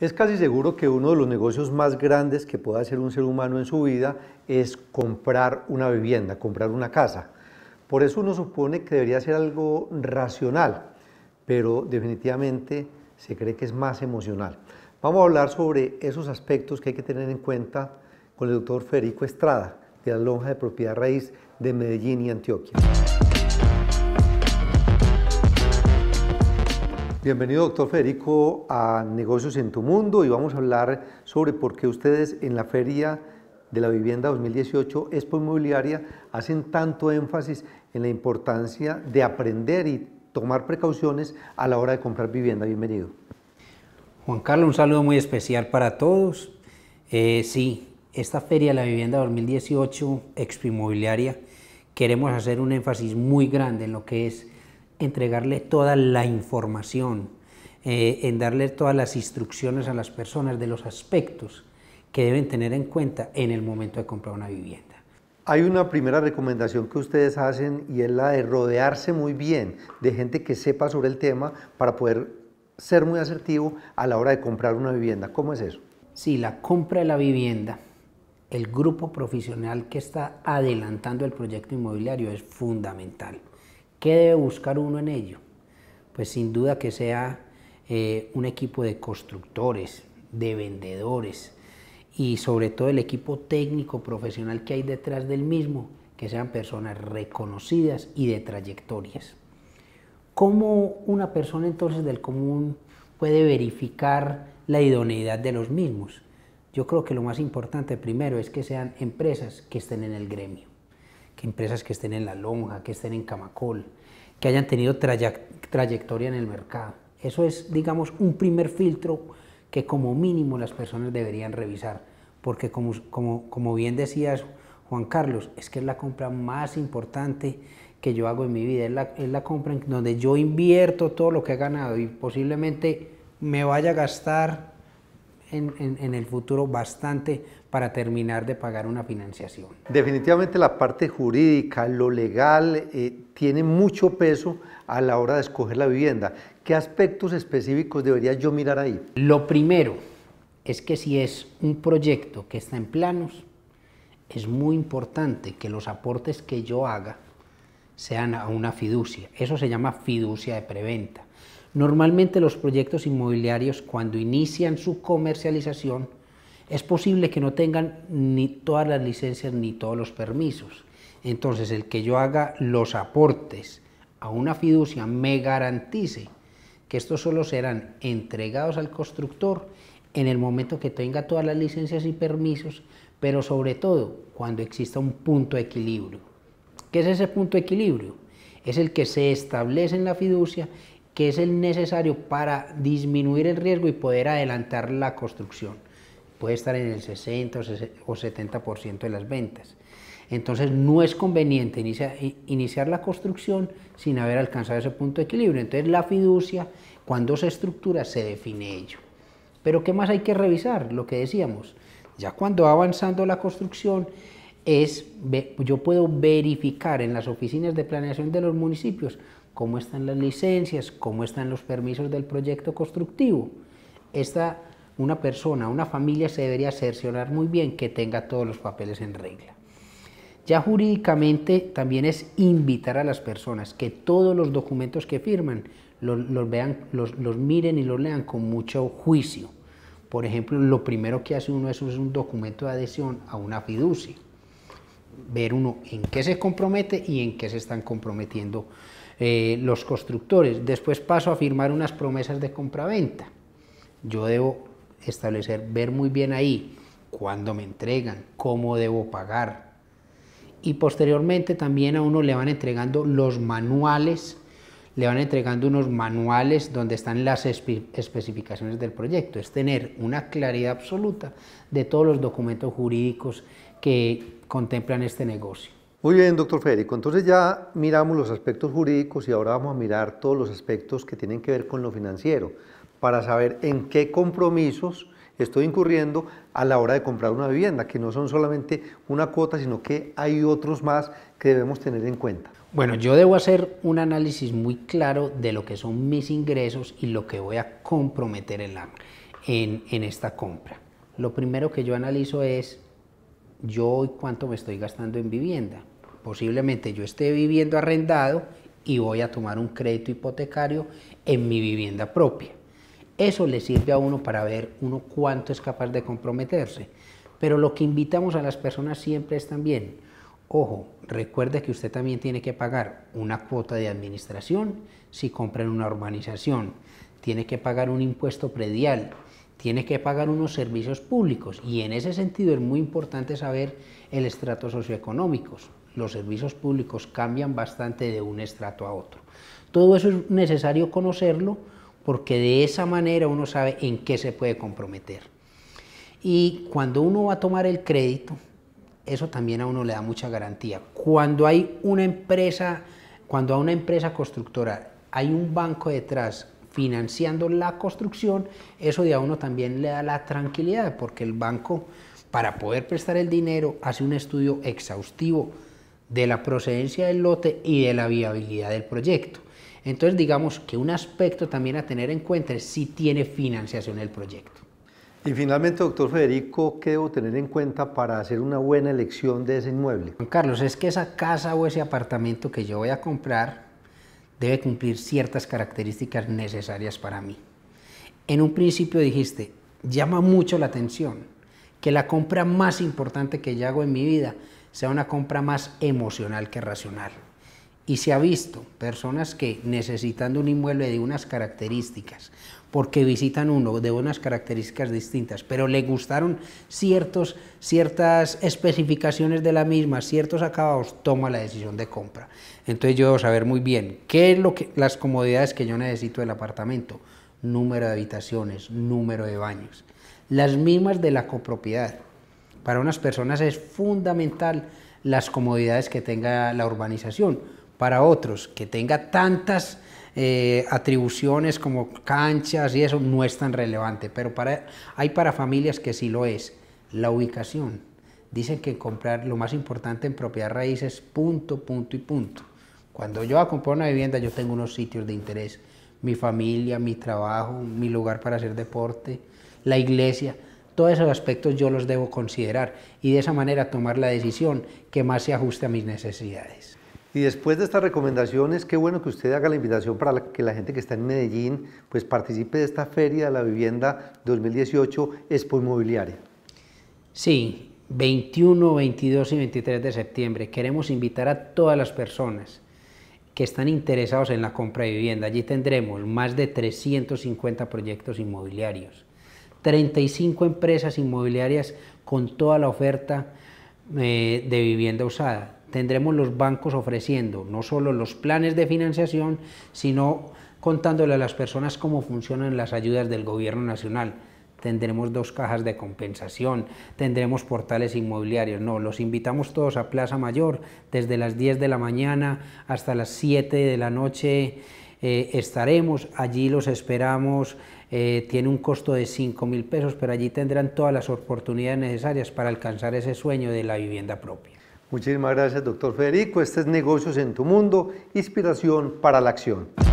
Es casi seguro que uno de los negocios más grandes que pueda hacer un ser humano en su vida es comprar una vivienda, comprar una casa. Por eso uno supone que debería ser algo racional, pero definitivamente se cree que es más emocional. Vamos a hablar sobre esos aspectos que hay que tener en cuenta con el doctor Federico Estrada, de la Lonja de Propiedad Raíz de Medellín y Antioquia. Bienvenido, doctor Federico, a Negocios en tu Mundo y vamos a hablar sobre por qué ustedes en la Feria de la Vivienda 2018 Expo Inmobiliaria hacen tanto énfasis en la importancia de aprender y tomar precauciones a la hora de comprar vivienda. Bienvenido. Juan Carlos, un saludo muy especial para todos. Eh, sí, esta Feria de la Vivienda 2018 Expo Inmobiliaria queremos hacer un énfasis muy grande en lo que es entregarle toda la información, eh, en darle todas las instrucciones a las personas de los aspectos que deben tener en cuenta en el momento de comprar una vivienda. Hay una primera recomendación que ustedes hacen y es la de rodearse muy bien de gente que sepa sobre el tema para poder ser muy asertivo a la hora de comprar una vivienda. ¿Cómo es eso? Si la compra de la vivienda, el grupo profesional que está adelantando el proyecto inmobiliario es fundamental. ¿Qué debe buscar uno en ello? Pues sin duda que sea eh, un equipo de constructores, de vendedores y sobre todo el equipo técnico profesional que hay detrás del mismo, que sean personas reconocidas y de trayectorias. ¿Cómo una persona entonces del común puede verificar la idoneidad de los mismos? Yo creo que lo más importante primero es que sean empresas que estén en el gremio que empresas que estén en La Lonja, que estén en Camacol, que hayan tenido trayectoria en el mercado. Eso es, digamos, un primer filtro que como mínimo las personas deberían revisar, porque como, bien decías, Juan Carlos, es que es la compra más importante que yo hago en mi vida, es la, compra en donde yo invierto todo lo que he ganado y posiblemente me vaya a gastar en, en, el futuro bastante para terminar de pagar una financiación. Definitivamente la parte jurídica, lo legal, eh, tiene mucho peso a la hora de escoger la vivienda. ¿Qué aspectos específicos debería yo mirar ahí? Lo primero es que si es un proyecto que está en planos, es muy importante que los aportes que yo haga sean a una fiducia. Eso se llama fiducia de preventa. Normalmente los proyectos inmobiliarios cuando inician su comercialización es posible que no tengan ni todas las licencias ni todos los permisos. Entonces, el que yo haga los aportes a una fiducia me garantice que estos solo serán entregados al constructor en el momento que tenga todas las licencias y permisos, pero sobre todo cuando exista un punto de equilibrio. ¿Qué es ese punto de equilibrio? Es el que se establece en la fiducia, que es el necesario para disminuir el riesgo y poder adelantar la construcción puede estar en el 60 o 70% de las ventas. Entonces no es conveniente iniciar la construcción sin haber alcanzado ese punto de equilibrio. Entonces la fiducia, cuando se estructura, se define ello. Pero ¿qué más hay que revisar? Lo que decíamos, ya cuando avanzando la construcción, es, yo puedo verificar en las oficinas de planeación de los municipios cómo están las licencias, cómo están los permisos del proyecto constructivo. Esta una persona, una familia se debería cerciorar muy bien que tenga todos los papeles en regla. Ya jurídicamente también es invitar a las personas que todos los documentos que firman los, vean, los, miren y los lean con mucho juicio. Por ejemplo, lo primero que hace uno es un documento de adhesión a una fiducia. Ver uno en qué se compromete y en qué se están comprometiendo eh, los constructores. Después paso a firmar unas promesas de compraventa. Yo debo establecer, ver muy bien ahí cuándo me entregan, cómo debo pagar. Y posteriormente también a uno le van entregando los manuales, le van entregando unos manuales donde están las especificaciones del proyecto. Es tener una claridad absoluta de todos los documentos jurídicos que contemplan este negocio. Muy bien, doctor Federico. Entonces ya miramos los aspectos jurídicos y ahora vamos a mirar todos los aspectos que tienen que ver con lo financiero para saber en qué compromisos estoy incurriendo a la hora de comprar una vivienda, que no son solamente una cuota, sino que hay otros más que debemos tener en cuenta. Bueno, yo debo hacer un análisis muy claro de lo que son mis ingresos y lo que voy a comprometer en, en, esta compra. Lo primero que yo analizo es yo hoy cuánto me estoy gastando en vivienda. Posiblemente yo esté viviendo arrendado y voy a tomar un crédito hipotecario en mi vivienda propia. Eso le sirve a uno para ver uno cuánto es capaz de comprometerse. Pero lo que invitamos a las personas siempre es también, ojo, recuerde que usted también tiene que pagar una cuota de administración si compra una urbanización, tiene que pagar un impuesto predial, tiene que pagar unos servicios públicos y en ese sentido es muy importante saber el estrato socioeconómico. Los servicios públicos cambian bastante de un estrato a otro. Todo eso es necesario conocerlo porque de esa manera uno sabe en qué se puede comprometer. Y cuando uno va a tomar el crédito, eso también a uno le da mucha garantía. Cuando hay una empresa, cuando a una empresa constructora hay un banco detrás financiando la construcción, eso de a uno también le da la tranquilidad, porque el banco, para poder prestar el dinero, hace un estudio exhaustivo de la procedencia del lote y de la viabilidad del proyecto. Entonces digamos que un aspecto también a tener en cuenta es si tiene financiación el proyecto. Y finalmente, doctor Federico, ¿qué debo tener en cuenta para hacer una buena elección de ese inmueble? Juan Carlos, es que esa casa o ese apartamento que yo voy a comprar debe cumplir ciertas características necesarias para mí. En un principio dijiste, llama mucho la atención que la compra más importante que yo hago en mi vida sea una compra más emocional que racional. Y se ha visto personas que necesitando un inmueble de unas características, porque visitan uno de unas características distintas, pero le gustaron ciertos, ciertas especificaciones de la misma, ciertos acabados, toma la decisión de compra. Entonces yo debo saber muy bien qué es lo que, las comodidades que yo necesito del apartamento, número de habitaciones, número de baños, las mismas de la copropiedad. Para unas personas es fundamental las comodidades que tenga la urbanización para otros, que tenga tantas eh, atribuciones como canchas y eso no es tan relevante, pero para, hay para familias que sí lo es, la ubicación. Dicen que comprar lo más importante en propiedad raíz es punto, punto y punto. Cuando yo voy una vivienda yo tengo unos sitios de interés, mi familia, mi trabajo, mi lugar para hacer deporte, la iglesia, todos esos aspectos yo los debo considerar y de esa manera tomar la decisión que más se ajuste a mis necesidades. Y después de estas recomendaciones, qué bueno que usted haga la invitación para que la gente que está en Medellín pues participe de esta Feria de la Vivienda 2018 Expo Inmobiliaria. Sí, 21, 22 y 23 de septiembre. Queremos invitar a todas las personas que están interesados en la compra de vivienda. Allí tendremos más de 350 proyectos inmobiliarios, 35 empresas inmobiliarias con toda la oferta eh, de vivienda usada, tendremos los bancos ofreciendo no solo los planes de financiación, sino contándole a las personas cómo funcionan las ayudas del gobierno nacional. Tendremos dos cajas de compensación, tendremos portales inmobiliarios. No, los invitamos todos a Plaza Mayor desde las 10 de la mañana hasta las 7 de la noche. Eh, estaremos, allí los esperamos, eh, tiene un costo de 5 mil pesos, pero allí tendrán todas las oportunidades necesarias para alcanzar ese sueño de la vivienda propia. Muchísimas gracias, doctor Federico. Este es Negocios en tu Mundo, inspiración para la acción.